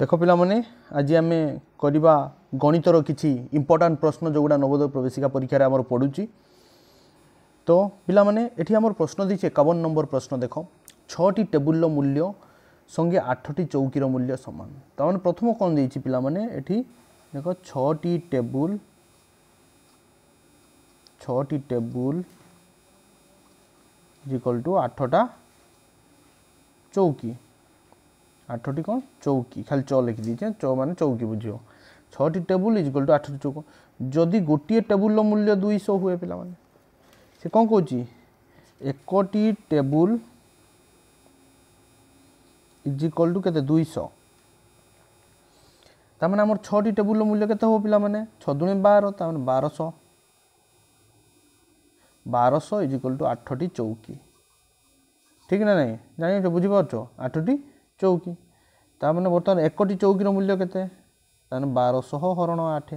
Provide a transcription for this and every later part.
ଦେଖ ପିଲାମାନେ ଆଜି ଆମେ କରିବା ଗଣିତର କିଛି ଇମ୍ପୋର୍ଟାଣ୍ଟ ପ୍ରଶ୍ନ ଯେଉଁଗୁଡ଼ା ନବୋଦୟ ପ୍ରବେଶିକା ପରୀକ୍ଷାରେ ଆମର ପଡ଼ୁଛି ତ ପିଲାମାନେ ଏଠି ଆମର ପ୍ରଶ୍ନ ଦେଇଛି ଏକାବନ ନମ୍ବର ପ୍ରଶ୍ନ ଦେଖ ଛଅଟି ଟେବୁଲର ମୂଲ୍ୟ সঙ্গে আঠটি চৌকির মূল্য সমান তার মানে প্রথম কম দিয়েছি পিলা মানে এটি দেখো ছটি টেবুল ছটি টেবুল ইজ ইকাল টু আঠটা চৌকি আঠটি କ'ଣ চৌকি ଖାଲି ଚ ଲେଖିଦେଇଛି ଚ ମାନେ ଚୌକି ବୁଝିବ ଛଅଟି ଟେବୁଲ୍ ଇଜିକାଲ୍ ଟୁ ଆଠଟି ଚୌକ ଯଦି ଗୋଟିଏ ଟେବୁଲ୍ର ମୂଲ୍ୟ ଦୁଇଶହ ହୁଏ ପିଲାମାନେ ସେ କ'ଣ କହୁଛି একটি টেবুল ইজ ইকল টু কেতে দুইশহ তার মানে আমার ছটি টেবুলর মূল্য কেতে হব পিলা মানে ছদুণে বার তার মানে বারশ বারশ ইজ ইকল টু আঠটি চৌকি ঠিক না নাই জানি বুঝিপারছ আঠটি চৌকি ତାମାନେ ବର୍ତ୍ତମାନ ଏକଟି ଚୌକିର ମୂଲ୍ୟ କେତେ ତାହେଲେ ବାରଶହ ହରଣ ଆଠ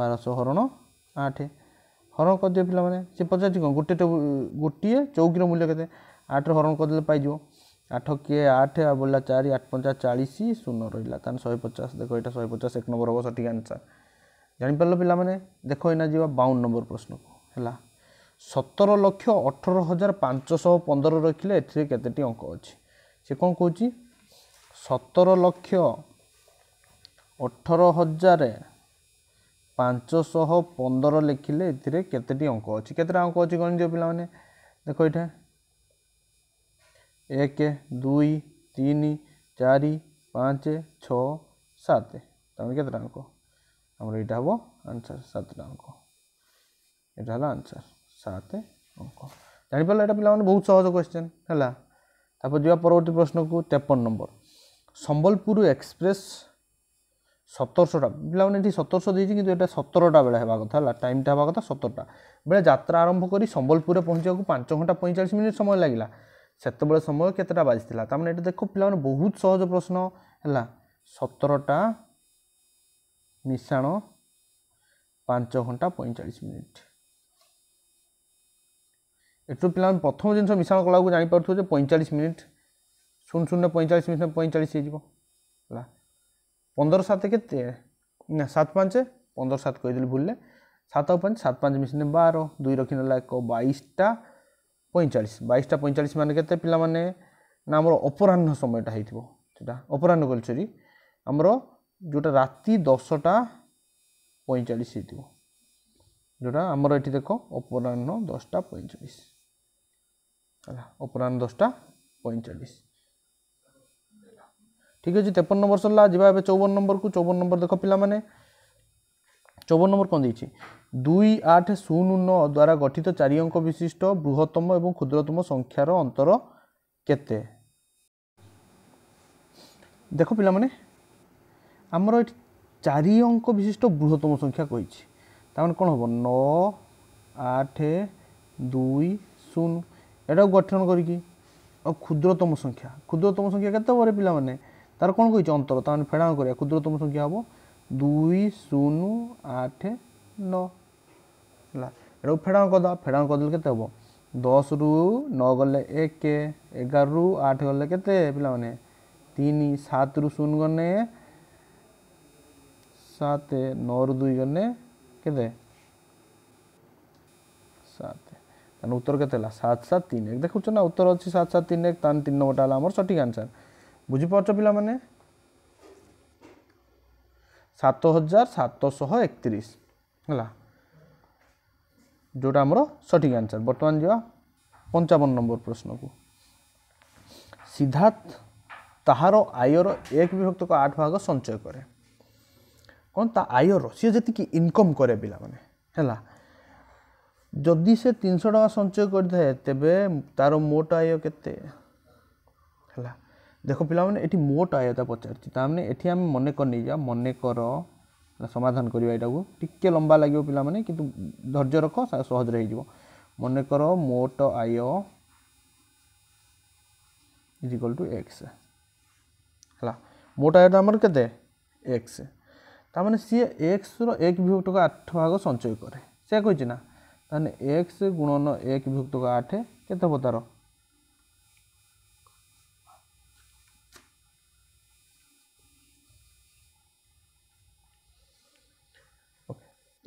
ବାରଶହ ହରଣ ଆଠ ହରଣ କରିଦିଅ ପିଲାମାନେ ସେ ପଚାରୁଛି କ'ଣ ଗୋଟେ ଗୋଟିଏ ଚୌକିର ମୂଲ୍ୟ କେତେ ଆଠରେ ହରଣ କରିଦେଲେ ପାଇଯିବ ଆଠ କିଏ ଆଠ ଆଉ ବୋଲିଲା ଚାରି ଆଠ ପଞ୍ଚା ଚାଳିଶ ଶୂନ ରହିଲା ତାହେଲେ ଶହେ ପଚାଶ ଦେଖ ଏଇଟା ଶହେ ପଚାଶ ଏକ ନମ୍ବର ହେବ ସଠିକ୍ ଆନ୍ସର୍ ଜାଣିପାରିଲ ପିଲାମାନେ ଦେଖ ଏଇନା ଯିବା ବାଉନ ନମ୍ବର ପ୍ରଶ୍ନକୁ ହେଲା ସତର ଲକ୍ଷ ଅଠର ହଜାର ପାଞ୍ଚଶହ ପନ୍ଦର ରଖିଲେ ଏଥିରେ କେତେଟି ଅଙ୍କ ଅଛି ସେ କ'ଣ କହୁଛି ସତର ଲକ୍ଷ ଅଠର ହଜାର ପାଞ୍ଚଶହ ପନ୍ଦର ଲେଖିଲେ ଏଥିରେ କେତେଟି ଅଙ୍କ ଅଛି କେତେଟା ଅଙ୍କ ଅଛି କଣ ଗଣିଦିଅ ପିଲାମାନେ ଦେଖ ଏଇଟା ଏକ ଦୁଇ ତିନି ଚାରି ପାଞ୍ଚ ଛଅ ସାତ ତାମାନେ କେତେଟା ଅଙ୍କ ଆମର ଏଇଟା ହେବ ଆନ୍ସର୍ ସାତଟା ଅଙ୍କ ଏଇଟା ହେଲା ଆନ୍ସର୍ ସାତ ଅଙ୍କ ଜାଣିପାରିଲ ଏଇଟା ପିଲାମାନେ ବହୁତ ସହଜ କ୍ୱେଶ୍ଚନ୍ ହେଲା ତାପରେ ଯିବା ପରବର୍ତ୍ତୀ ପ୍ରଶ୍ନକୁ ତେପନ ନମ୍ବର ସମ୍ବଲପୁର ଏକ୍ସପ୍ରେସ୍ ସତରଶହଟା ପିଲାମାନେ ଏଠି ସତରଶହ ଦେଇଛି କିନ୍ତୁ ଏଇଟା ସତରଟା ବେଳେ ହେବା କଥା ହେଲା ଟାଇମ୍ଟା ହେବା କଥା ସତରଟା ବେଳେ ଯାତ୍ରା ଆରମ୍ଭ କରି ସମ୍ବଲପୁରରେ ପହଞ୍ଚିବାକୁ ପାଞ୍ଚ ଘଣ୍ଟା ପଇଁଚାଳିଶ ମିନିଟ୍ ସମୟ ଲାଗିଲା ସେତେବେଳେ ସମୟ କେତେଟା ବାଜିଥିଲା ତା'ମାନେ ଏଠି ଦେଖ ପିଲାମାନେ ବହୁତ ସହଜ ପ୍ରଶ୍ନ ହେଲା ସତରଟା ମିଶାଣ ପାଞ୍ଚ ଘଣ୍ଟା ପଇଁଚାଳିଶ ମିନିଟ୍ ଏଠୁ ପିଲାମାନେ ପ୍ରଥମ ଜିନିଷ ମିଶାଣ କଲାକୁ ଜାଣିପାରୁଥିବେ ଯେ ପଇଁଚାଳିଶ ମିନିଟ୍ শূন্য শূন্য পঁয়তাল্লিশ মিনিট পঁয়তাল্লিশ হয়ে যাব হল পনেরো সাত কেতে না সাত পাঁচ পনেরো সাত কইদেলি ভুললে সাত পাঁচ সাত পাঁচ মিশিনে বারো দুই রখিনেলা এক বাইশটা পঁয়তাল্লিশ বাইশটা পঁয়তাল্লিশ মানে কেতে পিলা মানে না আমার অপরাহ্ন সময়টা হয়েছিল সেটা অপরাহ্ন কল সরি আমার যেটা রাতে দশটা পঁয়তাল্লিশ হয়েছিল যেটা আমার এটি দেখ অপরাহ্ন দশটা পঁয়তাল্লিশ হল অপরাহ্ন দশটা পঁয়তাল্লিশ ঠিক আছে তেপন নম্বর সরলা যা এবার চৌবন নম্বরকু চৌবন নম্বর দেখ পিলামানে চৌবন নম্বর কম দিয়েছি দুই আট শূন্য নয় দ্বারা গঠিত চারি অঙ্ক বিশিষ্ট বৃহত্তম এবং ক্ষুদ্রতম সংখ্যার অন্তর কেতে দেখ পিলামানে আমার এটি চারি অঙ্ক বিশিষ্ট বৃহত্তম সংখ্যা কইছি তার মানে কোণ হব ন আট দুই শূন্য এটাও গঠন করিকি ক্ষুদ্রতম সংখ্যা ক্ষুদ্রতম সংখ্যা কেতে হবরে পিলামানে ତାର କ'ଣ କହିଛି ଅନ୍ତର ତାମାନେ ଫେଡ଼ାଣ କରିବା କ୍ଷୁଦ୍ରତମ ସଂଖ୍ୟା ହେବ ଦୁଇ ଶୂନ ଆଠ ନଅ ହେଲା ଏଟାକୁ ଫେଡ଼ାଣ କରିଦେବା ଫେଡ଼ାଣ କରିଦେଲେ କେତେ ହେବ ଦଶରୁ ନଅ ଗଲେ ଏକ ଏଗାରରୁ ଆଠ ଗଲେ କେତେ ପିଲାମାନେ ତିନି ସାତରୁ ଶୂନ ଗଲେ ସାତ ନଅରୁ ଦୁଇ ଗଲେ କେତେ ସାତ ତାହେଲେ ଉତ୍ତର କେତେ ହେଲା ସାତ ସାତ ତିନି ଏକ ଦେଖୁଛ ନା ଉତ୍ତର ଅଛି ସାତ ସାତ ତିନି ଏକ ତାହେଲେ ତିନି ନମ୍ବରଟା ହେଲା ଆମର ସଠିକ୍ ଆନ୍ସର୍ ବୁଝିପାରୁଛ ପିଲାମାନେ ସାତ ହଜାର ସାତଶହ ଏକତିରିଶ ହେଲା ଯେଉଁଟା ଆମର ସଠିକ୍ ଆନ୍ସର୍ ବର୍ତ୍ତମାନ ଯିବା ପଞ୍ଚାବନ ନମ୍ବର ପ୍ରଶ୍ନକୁ ସିଦ୍ଧାର୍ଥ ତାହାର ଆୟର ଏକ ବିଭକ୍ତକ ଆଠ ଭାଗ ସଞ୍ଚୟ କରେ କ'ଣ ତା ଆୟର ସିଏ ଯେତିକି ଇନକମ୍ କରେ ପିଲାମାନେ ହେଲା ଯଦି ସେ ତିନିଶହ ଟଙ୍କା ସଞ୍ଚୟ କରିଥାଏ ତେବେ ତା'ର ମୋଟ ଆୟ କେତେ ଦେଖ ପିଲାମାନେ ଏଠି ମୋଟ ଆୟତା ପଚାରୁଛି ତାମାନେ ଏଠି ଆମେ ମନେ କର ନେଇଯିବା ମନେ କର ସମାଧାନ କରିବା ଏଇଟାକୁ ଟିକିଏ ଲମ୍ବା ଲାଗିବ ପିଲାମାନେ କିନ୍ତୁ ଧୈର୍ଯ୍ୟ ରଖ ସହଜରେ ହେଇଯିବ ମନେ କର ମୋଟ ଆୟ ଇଜିକଲ୍ ଟୁ ଏକ୍ସ ହେଲା ମୋଟ ଆୟଟା ଆମର କେତେ ଏକ୍ସ ତାମାନେ ସିଏ ଏକ୍ସର ଏକ ବିଭକ୍ତକୁ ଆଠ ଭାଗ ସଞ୍ଚୟ କରେ ସେ କହିଛି ନା ତାହେଲେ ଏକ୍ସ ଗୁଣନ ଏକ ବିଭକ୍ତକୁ ଆଠ କେତେ ହେବ ତା'ର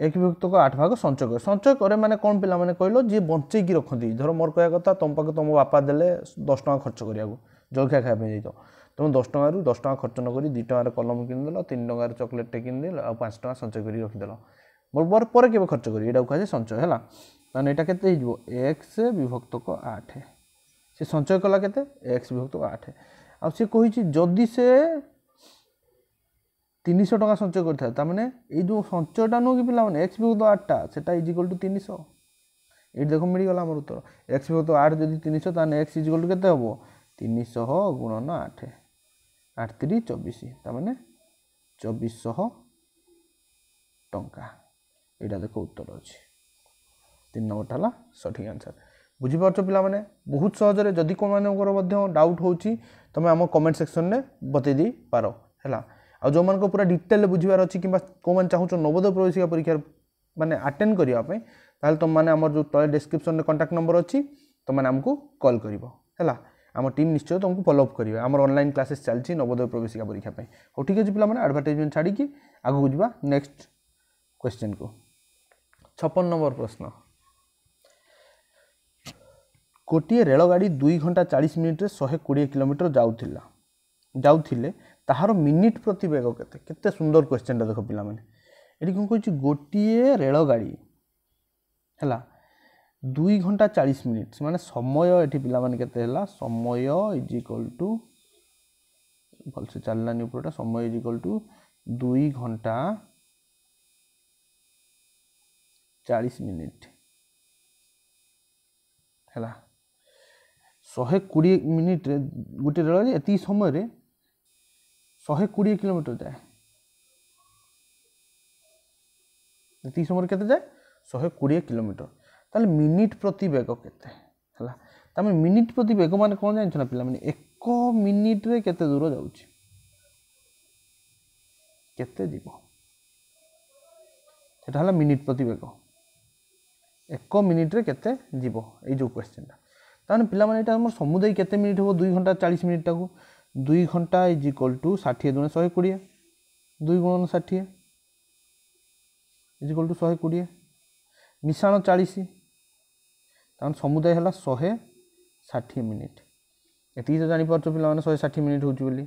ଏକଭୁକ୍ତକୁ ଆଠ ଭାଗ ସଞ୍ଚୟ କରେ ସଞ୍ଚୟ କରେ ମାନେ କ'ଣ ପିଲାମାନେ କହିଲ ଯିଏ ବଞ୍ଚେଇକି ରଖନ୍ତି ଧର ମୋର କହିବା କଥା ତୁମ ପାଖକୁ ତୁମ ବାପା ଦେଲେ ଦଶ ଟଙ୍କା ଖର୍ଚ୍ଚ କରିବାକୁ ଜଳଖିଆ ଖାଇବା ପାଇଁ ଯାଇଛ ତୁମେ ଦଶ ଟଙ୍କାରୁ ଦଶ ଟଙ୍କା ଖର୍ଚ୍ଚ ନ କରି ଦୁଇ ଟଙ୍କାର କଲମ କିଣିଦେଲ ତିନି ଟଙ୍କାର ଚକୋଲେଟ୍ଟେ କିଣିଦେଲ ଆଉ ପାଞ୍ଚ ଟଙ୍କା ସଞ୍ଚୟ କରିକି ରଖିଦେଲ ବରୋବର ପରେ କେବେ ଖର୍ଚ୍ଚ କରିବି ଏଇଟାକୁ କୁହାଯାଏ ସଞ୍ଚୟ ହେଲା ତାହେଲେ ଏଇଟା କେତେ ହେଇଯିବ ଏକ୍ସ ବିଭକ୍ତକ ଆଠ ସେ ସଞ୍ଚୟ କଲା କେତେ ଏକ୍ସ ବିଭକ୍ତକ ଆଠ ଆଉ ସେ କହିଛି ଯଦି ସେ ତିନିଶହ ଟଙ୍କା ସଞ୍ଚୟ କରିଥାଏ ତା'ମାନେ ଏଇ ଯେଉଁ ସଞ୍ଚୟଟା ନୁହଁ କି ପିଲାମାନେ ଏକ୍ସ ବିଭକ୍ତ ଆଠଟା ସେଟା ଇଜିକାଲ୍ ଟୁ ତିନିଶହ ଏଇଠି ଦେଖ ମିଳିଗଲା ଆମର ଉତ୍ତର ଏକ୍ସ ବିଭକ୍ତ ଆଠ ଯଦି ତିନିଶହ ତାହେଲେ ଏକ୍ସ ଇଜିକାଲ୍ ଟୁ କେତେ ହେବ ତିନିଶହ ଗୁଣନ ଆଠ ଆଠ ତିରି ଚବିଶ ତା'ମାନେ ଚବିଶଶହ ଟଙ୍କା ଏଇଟା ଦେଖ ଉତ୍ତର ଅଛି ତିନି ନମ୍ବରଟା ହେଲା ସଠିକ୍ ଆନ୍ସର୍ ବୁଝିପାରୁଛ ପିଲାମାନେ ବହୁତ ସହଜରେ ଯଦି କେଉଁମାନଙ୍କର ମଧ୍ୟ ଡାଉଟ୍ ହେଉଛି ତୁମେ ଆମ କମେଣ୍ଟ ସେକ୍ସନରେ ବତେଇ ଦେଇପାର ହେଲା ଆଉ ଯେଉଁମାନଙ୍କୁ ପୁରା ଡିଟେଲ୍ରେ ବୁଝିବାର ଅଛି କିମ୍ବା କେଉଁମାନେ ଚାହୁଁଛନ୍ତି ନବୋଦୟ ପ୍ରବେଶିକା ପରୀକ୍ଷା ମାନେ ଆଟେଣ୍ଡ କରିବା ପାଇଁ ତାହେଲେ ତୁମମାନେ ଆମର ଯେଉଁ ତଳେ ଡେସ୍କ୍ରିପ୍ସନ୍ରେ କଣ୍ଟାକ୍ଟ ନମ୍ବର ଅଛି ତୁମମାନେ ଆମକୁ କଲ୍ କରିବ ହେଲା ଆମ ଟିମ୍ ନିଶ୍ଚୟ ତୁମକୁ ଫଲୋଅପ୍ କରିବେ ଆମର ଅନଲାଇନ୍ କ୍ଲାସେସ୍ ଚାଲିଛି ନବୋଦୟ ପ୍ରବେଶିକା ପରୀକ୍ଷା ପାଇଁ ହଉ ଠିକ୍ ଅଛି ପିଲାମାନେ ଆଡ଼ଭର୍ଟାଇଜମେଣ୍ଟ ଛାଡ଼ିକି ଆଗକୁ ଯିବା ନେକ୍ସଟ କ୍ୱେଶ୍ଚିନ୍କୁ ଛପନ ନମ୍ବର ପ୍ରଶ୍ନ ଗୋଟିଏ ରେଳଗାଡ଼ି ଦୁଇ ଘଣ୍ଟା ଚାଳିଶ ମିନିଟ୍ରେ ଶହେ କୋଡ଼ିଏ କିଲୋମିଟର ଯାଉଥିଲା ଯାଉଥିଲେ ତାହାର ମିନିଟ୍ ପ୍ରତି ବେଗ କେତେ କେତେ ସୁନ୍ଦର କ୍ୱେଶ୍ଚେନ୍ଟା ଦେଖ ପିଲାମାନେ ଏଠି କ'ଣ କହୁଛି ଗୋଟିଏ ରେଳଗାଡ଼ି ହେଲା ଦୁଇ ଘଣ୍ଟା ଚାଳିଶ ମିନିଟ୍ ମାନେ ସମୟ ଏଠି ପିଲାମାନେ କେତେ ହେଲା ସମୟ ଇଜ୍ ଇକ୍ୱାଲ୍ ଟୁ ଭଲସେ ଚାଲିଲାନି ଉପରଟା ସମୟ ଇଜ୍ ଇକ୍ୱାଲ୍ ଟୁ ଦୁଇ ଘଣ୍ଟା ଚାଳିଶ ମିନିଟ୍ ହେଲା ଶହେ କୋଡ଼ିଏ ମିନିଟ୍ରେ ଗୋଟିଏ ରେଳ ଏତିକି ସମୟରେ ଶହେ କୋଡ଼ିଏ କିଲୋମିଟର ଯାଏ ଏତିକି ସମୟରେ କେତେ ଯାଏ ଶହେ କୋଡ଼ିଏ କିଲୋମିଟର ତାହେଲେ ମିନିଟ୍ ପ୍ରତି ବେଗ କେତେ ହେଲା ତାମାନେ ମିନିଟ୍ ପ୍ରତି ବେଗ ମାନେ କ'ଣ ଜାଣିଛ ନା ପିଲାମାନେ ଏକ ମିନିଟ୍ରେ କେତେ ଦୂର ଯାଉଛି କେତେ ଯିବ সেটা হল মিনিট প্রতি বেগ এক মিনিট্রে কেতে যাব এই যে কোশ্চেনটা তাহলে পিলা মানে এটা আমার সমুদায় কেতে মিনিট হব দুই ঘন্টা চাশ মিনিটটা দুই ঘন্টা ইজ ইকোয়াল টু ষাঠিয়ে দুণে শহে কোড়িয়ে দুই গুণ ষাঠিয়ে ইজ ইকোয়াল টু শহে কোড়িয়ে মিশাণ চাশ তাহলে সমুদায় হল শহে ষাঠিয়ে মিনিট এটি তো জাঁপারছ পিলামানে শহে ষাঠিয়ে মিনিট হচ্ছে বলে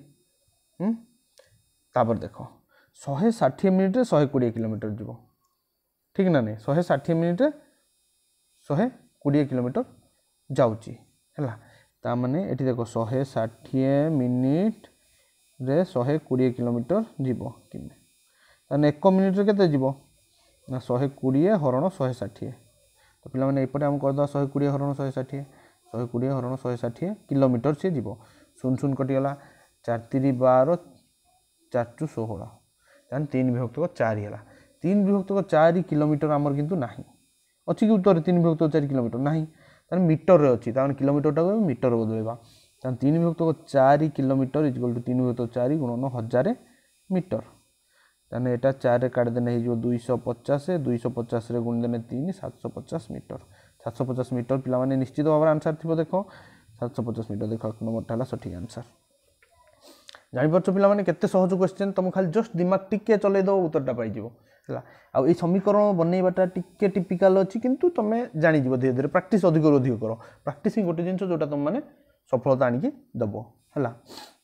হুম তাপরে দেখ শহে ষাঠিয়ে মিনিটে শহে কোড়িয়ে কিলোমিটর যাব ঠিক না নাই শহে ষাঠিয়ে মিনিটে শহে কোড়িয়ে কিলোমিটর যাচ্ছি ହେଲା ତା ମାନେ ଏଠି ଦେଖ ଶହେ ଷାଠିଏ ମିନିଟ୍ରେ ଶହେ କୋଡ଼ିଏ କିଲୋମିଟର ଯିବ କିମି ତାହେଲେ ଏକ ମିନିଟ୍ରେ କେତେ ଯିବ ନା ଶହେ କୋଡ଼ିଏ ହରଣ ଶହେ ଷାଠିଏ ତ ପିଲାମାନେ ଏପଟେ ଆମେ କରିଦେବା ଶହେ କୋଡ଼ିଏ ହରଣ ଶହେ ଷାଠିଏ ଶହେ କୋଡ଼ିଏ ହରଣ ଶହେ ଷାଠିଏ କିଲୋମିଟର ସିଏ ଯିବ ଶୂନ ଶୂନ କଟିଗଲା ଚାରି ତିରି ବାର ଚାରିଚୁ ଷୋହଳ ତାହେଲେ ତିନି ବିଭକ୍ତକ ଚାରି ହେଲା ତିନି ବିଭକ୍ତକ ଚାରି କିଲୋମିଟର ଆମର କିନ୍ତୁ ନାହିଁ ଅଛି କି ଉତ୍ତରରେ ତିନି ବିଭକ୍ତକ ଚାରି କିଲୋମିଟର ନାହିଁ ତାହେଲେ ମିଟରରେ ଅଛି ତାହେଲେ କିଲୋମିଟରଟାକୁ ଆମେ ମିଟର ବଦଳେଇବା ତାହେଲେ ତିନି ବିଭକ୍ତ ଚାରି କିଲୋମିଟର ଇଜ୍ଗଲ୍ ଟୁ ତିନି ବିଭକ୍ତ ଚାରି ଗୁଣନ ହଜାରେ ମିଟର ତାହେଲେ ଏଇଟା ଚାରିରେ କାଢ଼ିଦେଲେ ହେଇଯିବ ଦୁଇଶହ ପଚାଶ ଦୁଇଶହ ପଚାଶରେ ଗୁଣିଦେଲେ ତିନି ସାତଶହ ପଚାଶ ମିଟର ସାତଶହ ପଚାଶ ମିଟର ପିଲାମାନେ ନିଶ୍ଚିତ ଭାବରେ ଆନ୍ସର୍ ଥିବ ଦେଖ ସାତଶହ ପଚାଶ ମିଟର ଦେଖ ଏକ ନମ୍ବରଟା ହେଲା ସଠିକ୍ ଆନ୍ସର୍ ଜାଣିପାରୁଛ ପିଲାମାନେ କେତେ ସହଜ କ୍ୱେଶ୍ଚନ୍ ତୁମେ ଖାଲି ଜଷ୍ଟ ଦିମାଗ ଟିକେ ଚଲେଇଦେବ ଉତ୍ତରଟା ପାଇଯିବ ହେଲା ଆଉ ଏଇ ସମୀକରଣ ବନେଇବାଟା ଟିକେ ଟିପିକାଲ୍ ଅଛି କିନ୍ତୁ ତୁମେ ଜାଣିଯିବ ଧୀରେ ଧୀରେ ପ୍ରାକ୍ଟିସ୍ ଅଧିକରୁ ଅଧିକ କର ପ୍ରାକ୍ଟିସ୍ ହିଁ ଗୋଟେ ଜିନିଷ ଯେଉଁଟା ତୁମମାନେ ସଫଳତା ଆଣିକି ଦେବ ହେଲା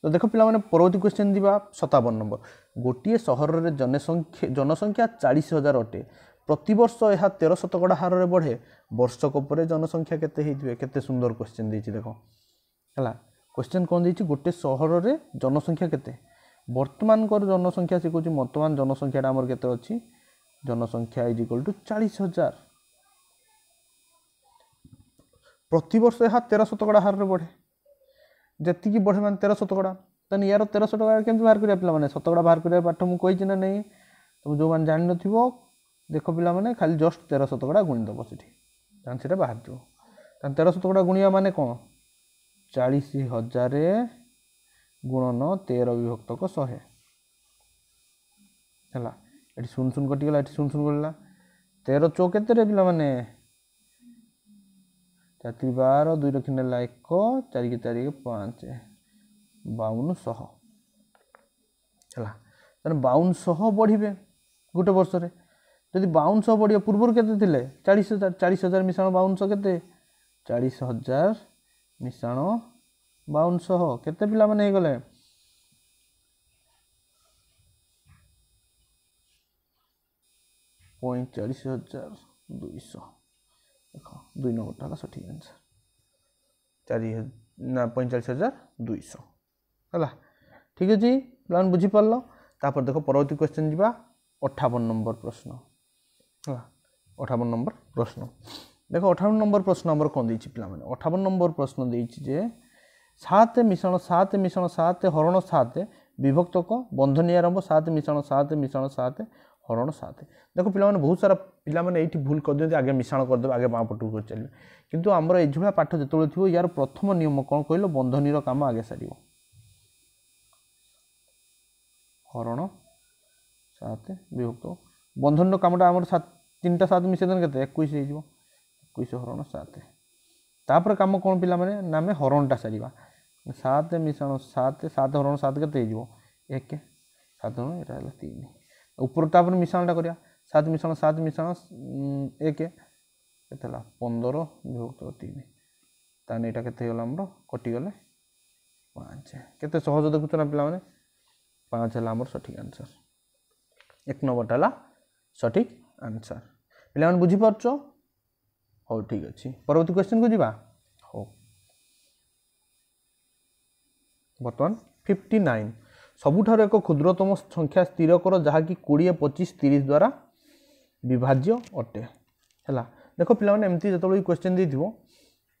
ତ ଦେଖ ପିଲାମାନେ ପରବର୍ତ୍ତୀ କ୍ୱେଶ୍ଚିନ୍ ଯିବା ସତାବନ ନମ୍ବର ଗୋଟିଏ ସହରରେ ଜନସଂଖ୍ୟା ଜନସଂଖ୍ୟା ଚାଳିଶ ହଜାର ଅଟେ ପ୍ରତିବର୍ଷ ଏହା ତେର ଶତକଡ଼ା ହାରରେ ବଢ଼େ ବର୍ଷକ ପରେ ଜନସଂଖ୍ୟା କେତେ ହେଇଥିବେ କେତେ ସୁନ୍ଦର କ୍ୱେଶ୍ଚିନ୍ ଦେଇଛି ଦେଖ ହେଲା କ୍ୱେଶ୍ଚିନ୍ କ'ଣ ଦେଇଛି ଗୋଟିଏ ସହରରେ ଜନସଂଖ୍ୟା କେତେ ବର୍ତ୍ତମାନଙ୍କର ଜନସଂଖ୍ୟା ଶିଖୁଛି ବର୍ତ୍ତମାନ ଜନସଂଖ୍ୟାଟା ଆମର କେତେ ଅଛି ଜନସଂଖ୍ୟା ଇଜ୍ ଇକ୍ୱାଲ୍ ଟୁ ଚାଳିଶ ହଜାର ପ୍ରତିବର୍ଷ ଏହା ତେର ଶତକଡ଼ା ହାରରେ ବଢ଼େ ଯେତିକି ବଢ଼େ ମାନେ ତେର ଶତକଡ଼ା ତାହେଲେ ୟାର ତେର ଶତକଡ଼ା କେମିତି ବାହାର କରିବା ପିଲାମାନେ ଶତକଡ଼ା ବାହାର କରିବା ପାଠ ମୁଁ କହିଛି ନା ନାହିଁ ତୁମେ ଯେଉଁମାନେ ଜାଣିନଥିବ ଦେଖ ପିଲାମାନେ ଖାଲି ଜଷ୍ଟ ତେର ଶତକଡ଼ା ଗୁଣିଦେବ ସେଠି ତାହେଲେ ସେଇଟା ବାହାରିଯିବ ତାହେଲେ ତେର ଶତକଡ଼ା ଗୁଣିବା ମାନେ କ'ଣ ଚାଳିଶ ହଜାର ଗୁଣନ ତେର ବିଭକ୍ତକ ଶହେ ହେଲା ଏଠି ଶୂନ ଶୂନ କଟିଗଲା ଏଠି ଶୂନ ଶୂନ କଟିଲା ତେର ଚଉ କେତେରେ ପିଲାମାନେ ଚାରି ବାର ଦୁଇ ଲକ୍ଷ ନେଲା ଏକ ଚାରିକି ଚାରିକି ପାଞ୍ଚ ବାଉନ ଶହ ହେଲା ତାହେଲେ ବାଉନ ଶହ ବଢ଼ିବେ ଗୋଟେ ବର୍ଷରେ ଯଦି ବାଉନ ଶହ ବଢ଼ିବ ପୂର୍ବରୁ କେତେ ଥିଲେ ଚାଳିଶ ହଜାର ଚାଳିଶ ହଜାର ମିଶାଣ ଶହ କେତେ ଚାଳିଶ ହଜାର ମିଶାଣ ବାଉନଶହ କେତେ ପିଲାମାନେ ହେଇଗଲେ ପଇଁଚାଳିଶ ହଜାର ଦୁଇଶହ ଦେଖ ଦୁଇ ନମ୍ବରଟା ହେଲା ସଠିକ୍ ଆନ୍ସର୍ ଚାରି ନା ପଇଁଚାଳିଶ ହଜାର ଦୁଇଶହ ହେଲା ଠିକ୍ ଅଛି ପିଲାମାନେ ବୁଝିପାରିଲ ତାପରେ ଦେଖ ପରବର୍ତ୍ତୀ କ୍ୱେଶ୍ଚନ୍ ଯିବା ଅଠାବନ ନମ୍ବର ପ୍ରଶ୍ନ ହେଲା ଅଠାବନ ନମ୍ବର ପ୍ରଶ୍ନ ଦେଖ ଅଠାବନ ନମ୍ବର ପ୍ରଶ୍ନ ଆମର କ'ଣ ଦେଇଛି ପିଲାମାନେ ଅଠାବନ ନମ୍ବର ପ୍ରଶ୍ନ ଦେଇଛି ଯେ সাত মিশ্রণ সাত মিশ্রণ সাত হরণ সাত বিভক্তক বন্ধনী আরম্ভ সাত মিশ্রণ সাত মিশ্রণ সাত হরণ সাত দেখো পিলামানে বহুত সারা পিলামানে এইটি ভুল করদিও আগে মিশ্রণ করদেবে আগে বাঁ পটু করে চলবে কিন্তু আমার এইভাবে পাঠ যেতবে থাকবে ইয়ার প্রথম নিয়ম কোণ কহিল বন্ধনীর কাম আগে সারিব হরণ সাত বিভক্ত বন্ধনীর কামটা আমার সাত তিনটা সাত মিশাই দেন কেতে একুশ হয়ে যাব একুশ হরণ সাত তাপরে কাম কোণ পিলামানে না আমি হরণটা সারিবা ସାତ ମିଶାଣ ସାତ ସାତ ହରଣ ସାତ କେତେ ହେଇଯିବ ଏକ ସାତ ହରଣ ଏଇଟା ହେଲା ତିନି ଉପର ତାପରେ ମିଶାଣଟା କରିବା ସାତ ମିଶାଣ ସାତ ମିଶାଣ ଏକ କେତେ ହେଲା ପନ୍ଦର ବିଭକ୍ତ ତିନି ତାହେଲେ ଏଇଟା କେତେ ହେଇଗଲା ଆମର କଟିଗଲେ ପାଞ୍ଚ କେତେ ସହଜ ଦେଖୁଛ ନା ପିଲାମାନେ ପାଞ୍ଚ ହେଲା ଆମର ସଠିକ୍ ଆନ୍ସର୍ ଏକ ନମ୍ବରଟା ହେଲା ସଠିକ୍ ଆନ୍ସର୍ ପିଲାମାନେ ବୁଝିପାରୁଛ ହଉ ଠିକ୍ ଅଛି ପରବର୍ତ୍ତୀ କ୍ୱେଶ୍ଚିନ୍କୁ ଯିବା ବର୍ତ୍ତମାନ ଫିଫ୍ଟି ନାଇନ୍ ସବୁଠାରୁ ଏକ କ୍ଷୁଦ୍ରତମ ସଂଖ୍ୟା ସ୍ଥିର କର ଯାହାକି କୋଡ଼ିଏ ପଚିଶ ତିରିଶ ଦ୍ୱାରା ବିଭାଜ୍ୟ ଅଟେ ହେଲା ଦେଖ ପିଲାମାନେ ଏମିତି ଯେତେବେଳେ କ୍ୱେଶ୍ଚନ୍ ଦେଇଥିବ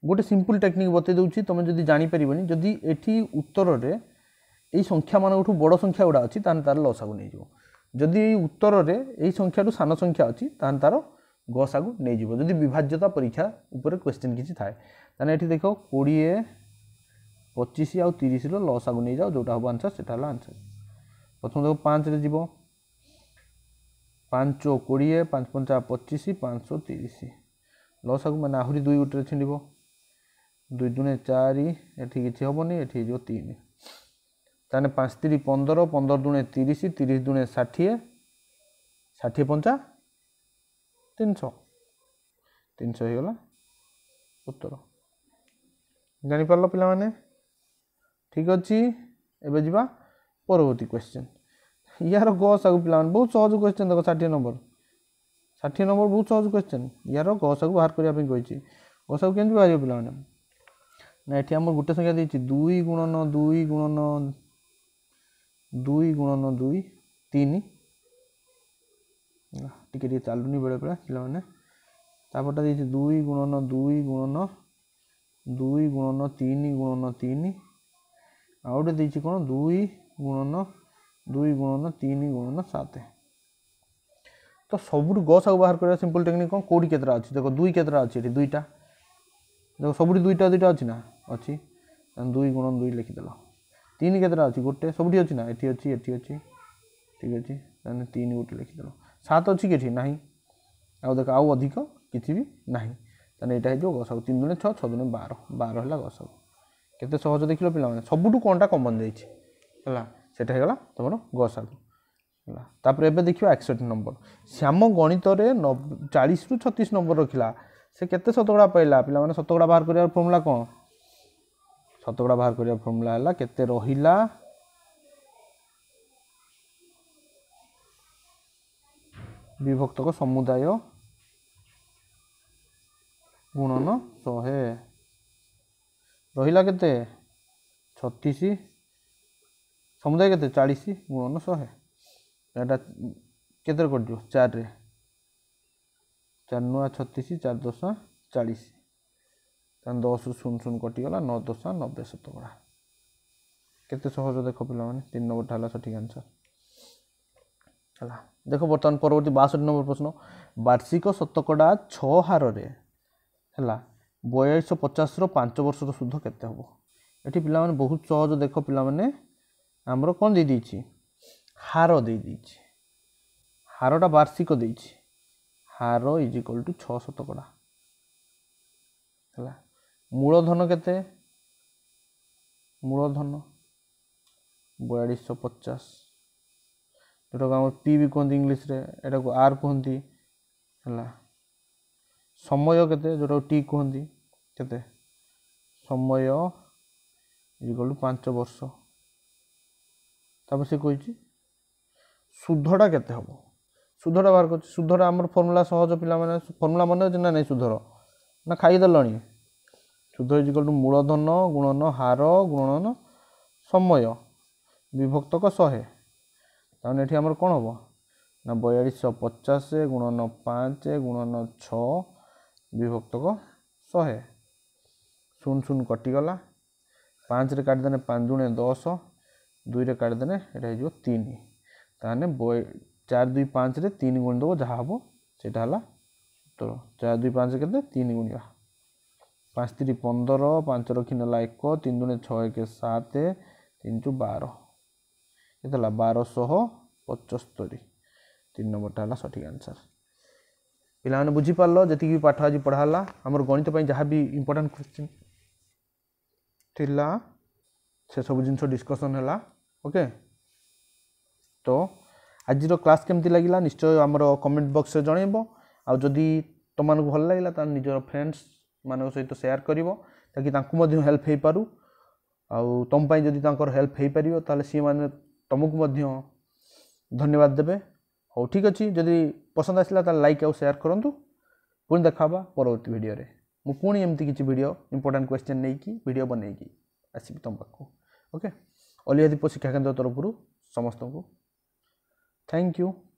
ଗୋଟେ ସିମ୍ପଲ୍ ଟେକ୍ନିକ୍ ବତେଇ ଦେଉଛି ତୁମେ ଯଦି ଜାଣିପାରିବନି ଯଦି ଏଠି ଉତ୍ତରରେ এই সংখ্যামানঠু বড় সংখ্যা গুড়া অছি তাহলে তার লসাগু নিয়ে যাব যদি এই উত্তরের এই সংখ্যাটু সান সংখ্যা অছি তাহলে তার গসাগু নিয়ে যাব যদি বিভাজ্যতা পরীক্ষা উপরে কোশ্চেন কিছু থাকে তাহলে এটি দেখো কোড়িয়ে ପଚିଶ ଆଉ ତିରିଶର ଆଗକୁ ନେଇଯାଅ ଯେଉଁଟା ହେବ ଆନ୍ସର୍ ସେଇଟା ହେଲା ଆନ୍ସର୍ ପ୍ରଥମ ଦେଖ ପାଞ୍ଚରେ ଯିବ ପାଞ୍ଚ କୋଡ଼ିଏ ପାଞ୍ଚ ପଞ୍ଚା ପଚିଶ ପାଞ୍ଚଶହ ତିରିଶ ଲସ୍ ଆଗକୁ ମାନେ ଆହୁରି ଦୁଇ ଗୋଟେରେ ଛିଣ୍ଡିବ ଦୁଇ ଦୁଣେ ଚାରି ଏଠି କିଛି ହେବନି ଏଠି ହେଇଯିବ ତିନି ତାହେଲେ ପାଞ୍ଚ ତିରିଶ ପନ୍ଦର ପନ୍ଦର ଦୁଣେ ତିରିଶ ତିରିଶ ଦୁଣେ ଷାଠିଏ ଷାଠିଏ ପଞ୍ଚା ତିନିଶହ ତିନିଶହ ହେଇଗଲା গেল ଜାଣିପାରିଲ ପିଲାମାନେ ঠিক ଅଛି ଏବେ ଯିବା ପରବର୍ତ୍ତୀ କ୍ୱେଶ୍ଚନ୍ ୟାର ଗସାକୁ ପିଲାମାନେ ବହୁତ ସହଜ କ୍ୱେଶ୍ଚନ୍ ଦେଖ ଷାଠିଏ ନମ୍ବର ଷାଠିଏ ନମ୍ବର ବହୁତ ସହଜ କ୍ୱେଶ୍ଚନ୍ ୟାର ଗସାକୁ ବାହାର କରିବା ପାଇଁ କହିଛି ଗସାକୁ କେମିତି ବାହାରିବ ପିଲାମାନେ ନା ଏଠି ଆମର ଗୋଟେ ସଂଖ୍ୟା ଦେଇଛି ଦୁଇ ଗୁଣନ ଦୁଇ ଗୁଣନ ଦୁଇ ଗୁଣନ ଦୁଇ ତିନି ଟିକେ ଟିକେ ଚାଲୁନି ବେଳେବେଳେ ପିଲାମାନେ ତାପରଟା ଦେଇଛି ଦୁଇ ଗୁଣନ ଦୁଇ ଗୁଣନ ଦୁଇ ଗୁଣନ ତିନି ଗୁଣନ ତିନି ଆଉ ଗୋଟେ ଦେଇଛି କ'ଣ ଦୁଇ ଗୁଣନ ଦୁଇ ଗୁଣନ ତିନି ଗୁଣନ ସାତ ତ ସବୁଠୁ ଗଛ ଆଉ ବାହାର କରିବା ସିମ୍ପଲ୍ ଟେକ୍ନିକ୍ କ'ଣ କେଉଁଠି କେତେଟା ଅଛି ଦେଖ ଦୁଇ କେତେଟା ଅଛି ଏଠି ଦୁଇଟା ଦେଖ ସବୁଠି ଦୁଇଟା ଦୁଇଟା ଅଛି ନା ଅଛି ତାହେଲେ ଦୁଇ ଗୁଣନ ଦୁଇ ଲେଖିଦେଲ ତିନି କେତେଟା ଅଛି ଗୋଟେ ସବୁଠି ଅଛି ନା ଏଠି ଅଛି ଏଠି ଅଛି ଠିକ୍ ଅଛି ତାହେଲେ ତିନି ଗୋଟେ ଲେଖିଦେଲ ସାତ ଅଛି କି ଏଠି ନାହିଁ ଆଉ ଦେଖ ଆଉ ଅଧିକ କିଛି ବି ନାହିଁ ତାହେଲେ ଏଇଟା ହେଇଯିବ ଗଶାଉ ତିନି ଦିନ ଛଅ ଛଅ ଦିନ ବାର ବାର ହେଲା ଗଶାଉ କେତେ ସହଜ ଦେଖିଲ ପିଲାମାନେ ସବୁଠୁ କ'ଣଟା କମନ୍ ଦେଇଛି ହେଲା ସେଇଟା ହେଇଗଲା ତୁମର ଗଶାଲୁ ହେଲା ତାପରେ ଏବେ ଦେଖିବା ଏକଷଠି ନମ୍ବର ଶ୍ୟାମ ଗଣିତରେ ନ ଚାଳିଶରୁ ଛତିଶ ନମ୍ବର ରଖିଲା ସେ କେତେ ଶତକଡ଼ା ପାଇଲା ପିଲାମାନେ ଶତକଡ଼ା ବାହାର କରିବାର ଫର୍ମୁଲା କ'ଣ ଶତକଡ଼ା ବାହାର କରିବା ଫର୍ମୁଲା ହେଲା କେତେ ରହିଲା ବିଭକ୍ତକ ସମୁଦାୟ ଗୁଣନ ଶହେ ରହିଲା କେତେ ଛତିଶ ସମୁଦାୟ କେତେ ଚାଳିଶ ଗୁଣନ ଶହେ ଏଇଟା କେତେରେ କଟିଯିବ ଚାରିରେ ଚାରି ନୂଆ ଛତିଶ ଚାରି ଦଶା ଚାଳିଶ ତାହେଲେ ଦଶରୁ ଶୂନ ଶୂନ କଟିଗଲା ନଅ ଦଶା ନବେ ଶତକଡ଼ା କେତେ ସହଜ ଦେଖ ପିଲାମାନେ ତିନି ନମ୍ବରଟା ହେଲା ସଠିକ୍ ଆନ୍ସର୍ ହେଲା ଦେଖ ବର୍ତ୍ତମାନ ପରବର୍ତ୍ତୀ ବାଷଠି ନମ୍ବର ପ୍ରଶ୍ନ ବାର୍ଷିକ ଶତକଡ଼ା ଛଅ ହାରରେ ହେଲା ବୟାଳିଶ ପଚାଶର ପାଞ୍ଚ ବର୍ଷର ସୁଧ କେତେ ହେବ ଏଠି ପିଲାମାନେ ବହୁତ ସହଜ ଦେଖ ପିଲାମାନେ ଆମର କ'ଣ ଦେଇଦେଇଛି ହାର ଦେଇଦେଇଛି ହାରଟା ବାର୍ଷିକ ଦେଇଛି ହାର ଇଜ୍ ଇକ୍ୱାଲ୍ ଟୁ ଛଅ ଶତକଡ଼ା ହେଲା ମୂଳଧନ କେତେ ମୂଳଧନ ବୟାଳିଶହ ପଚାଶ ଯେଉଁଟାକୁ ଆମର ପି ବି କୁହନ୍ତି ଇଂଲିଶରେ ଏଇଟାକୁ ଆର୍ କୁହନ୍ତି ହେଲା ସମୟ କେତେ ଯେଉଁଟାକୁ ଟି କୁହନ୍ତି କେତେ ସମୟ ଇଜିକାଲ୍ ପାଞ୍ଚ ବର୍ଷ ତାପରେ ସେ କହିଛି ସୁଧଟା କେତେ ହେବ ସୁଧଟା ବାହାର କରୁଛି ସୁଧଟା ଆମର ଫର୍ମୁଲା ସହଜ ପିଲାମାନେ ଫର୍ମୁଲା ମନେ ଅଛି ନା ନାହିଁ ସୁଧର ନା ଖାଇଦେଲଣି ସୁଧ ଇଜିକାଲ୍ ଟୁ ମୂଳଧନ ଗୁଣନ ହାର ଗୁଣନ ସମୟ ବିଭକ୍ତକ ଶହେ ତାମାନେ ଏଠି ଆମର କ'ଣ ହେବ ନା ବୟାଳିଶଶହ ପଚାଶ ଗୁଣନ ପାଞ୍ଚ ଗୁଣନ ଛଅ বিভক্তক ଶହେ ଶୂନ ଶୂନ କଟିଗଲା ପାଞ୍ଚରେ କାଟିଦେଲେ ପାଞ୍ଚ ଜଣେ ଦଶ ଦୁଇରେ କାଟିଦେଲେ ଏଇଟା ହେଇଯିବ ତିନି ତାହେଲେ ଚାରି ଦୁଇ ପାଞ୍ଚରେ ତିନି ଗୁଣି ଦେବ ଯାହା ହେବ ସେଇଟା ହେଲା ଉତ୍ତର ଚାରି ଦୁଇ ପାଞ୍ଚ କେତେ ତିନି ଗୁଣିବା ପାଞ୍ଚ ତିନି ପନ୍ଦର ପାଞ୍ଚ ରଖି ନେଲା ଏକ ତିନି ଜଣେ ଛଅ ଏକ ସାତ ତିନି ଚଉ ବାର କେତେ ହେଲା ବାରଶହ ପଞ୍ଚସ୍ତରୀ ତିନି ନମ୍ବରଟା ହେଲା ସଠିକ୍ ଆନ୍ସର୍ ପିଲାମାନେ ବୁଝିପାରିଲ ଯେତିକି ବି ପାଠ ଆଜି ପଢ଼ା ହେଲା ଆମର ଗଣିତ ପାଇଁ ଯାହା ବି ଇମ୍ପୋର୍ଟାଣ୍ଟ କ୍ୱେଶ୍ଚିନ୍ ଥିଲା ସେସବୁ ଜିନିଷ ଡିସ୍କସନ୍ ହେଲା ଓକେ ତ ଆଜିର କ୍ଲାସ୍ କେମିତି ଲାଗିଲା ନିଶ୍ଚୟ ଆମର କମେଣ୍ଟ ବକ୍ସରେ ଜଣାଇବ ଆଉ ଯଦି ତୁମମାନଙ୍କୁ ଭଲ ଲାଗିଲା ତାହେଲେ ନିଜର ଫ୍ରେଣ୍ଡସ୍ମାନଙ୍କ ସହିତ ସେୟାର କରିବ ତାକି ତାଙ୍କୁ ମଧ୍ୟ ହେଲ୍ପ ହେଇପାରୁ ଆଉ ତୁମ ପାଇଁ ଯଦି ତାଙ୍କର ହେଲ୍ପ ହେଇପାରିବ ତାହେଲେ ସେମାନେ ତୁମକୁ ମଧ୍ୟ ଧନ୍ୟବାଦ ଦେବେ ହଉ ଠିକ୍ ଅଛି ଯଦି ପସନ୍ଦ ଆସିଲା ତାହେଲେ ଲାଇକ୍ ଆଉ ସେୟାର କରନ୍ତୁ ପୁଣି ଦେଖା ହେବା ପରବର୍ତ୍ତୀ ଭିଡ଼ିଓରେ ମୁଁ ପୁଣି ଏମିତି କିଛି ଭିଡ଼ିଓ ଇମ୍ପୋର୍ଟାଣ୍ଟ କ୍ୱେଶ୍ଚିନ୍ ନେଇକି ଭିଡ଼ିଓ ବନେଇକି ଆସିବି ତୁମ ପାଖକୁ ଓକେ ଅଲିଆଦିପ କେନ୍ଦ୍ର ତରଫରୁ ସମସ୍ତଙ୍କୁ ଥ୍ୟାଙ୍କ ୟୁ